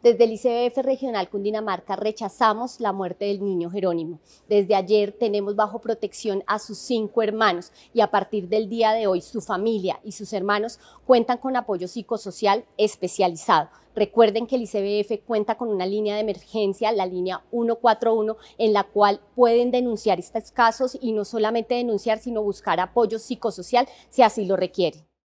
Desde el ICBF Regional Cundinamarca rechazamos la muerte del niño Jerónimo. Desde ayer tenemos bajo protección a sus cinco hermanos y a partir del día de hoy su familia y sus hermanos cuentan con apoyo psicosocial especializado. Recuerden que el ICBF cuenta con una línea de emergencia, la línea 141, en la cual pueden denunciar estos casos y no solamente denunciar, sino buscar apoyo psicosocial si así lo requieren.